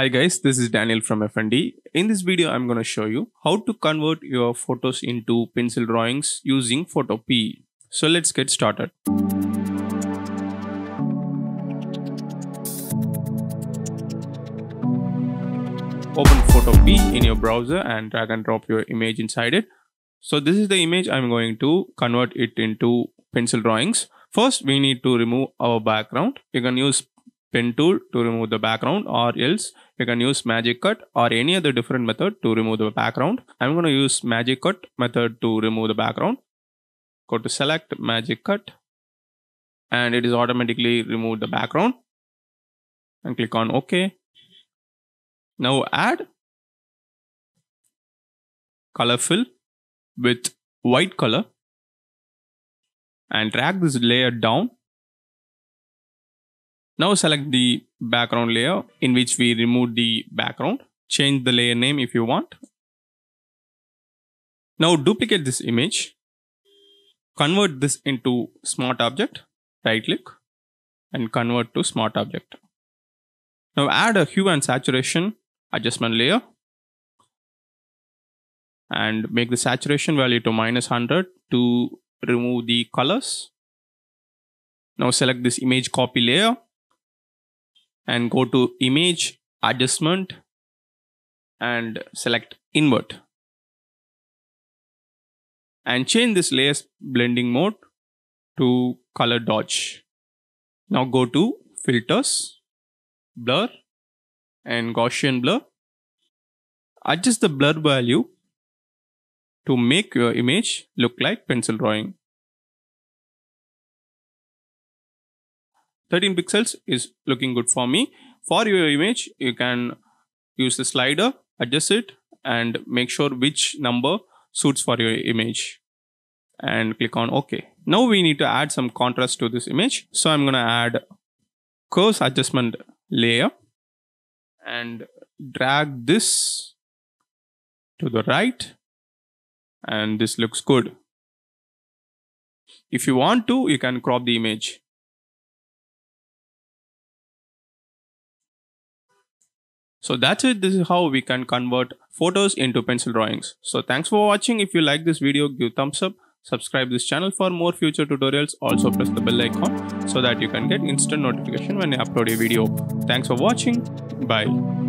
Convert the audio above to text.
Hi guys, this is Daniel from FND. In this video, I'm going to show you how to convert your photos into pencil drawings using Photopea. So let's get started. Open Photopea in your browser and drag and drop your image inside it. So this is the image I'm going to convert it into pencil drawings. First, we need to remove our background. You can use pen tool to remove the background or else you can use magic cut or any other different method to remove the background. I'm going to use magic cut method to remove the background. Go to select magic cut and it is automatically removed the background and click on OK. Now add color fill with white color and drag this layer down now select the background layer in which we remove the background. Change the layer name if you want. Now duplicate this image. Convert this into smart object. Right click and convert to smart object. Now add a hue and saturation adjustment layer and make the saturation value to minus 100 to remove the colors. Now select this image copy layer and go to image adjustment and select invert and change this layers blending mode to color dodge. Now go to filters, blur and Gaussian blur. Adjust the blur value to make your image look like pencil drawing. 13 pixels is looking good for me. For your image, you can use the slider, adjust it and make sure which number suits for your image and click on OK. Now we need to add some contrast to this image. So I'm going to add curves adjustment layer and drag this to the right and this looks good. If you want to, you can crop the image. So that's it. This is how we can convert photos into pencil drawings. So thanks for watching. If you like this video, give thumbs up, subscribe this channel for more future tutorials. Also press the bell icon so that you can get instant notification when I upload a video. Thanks for watching. Bye.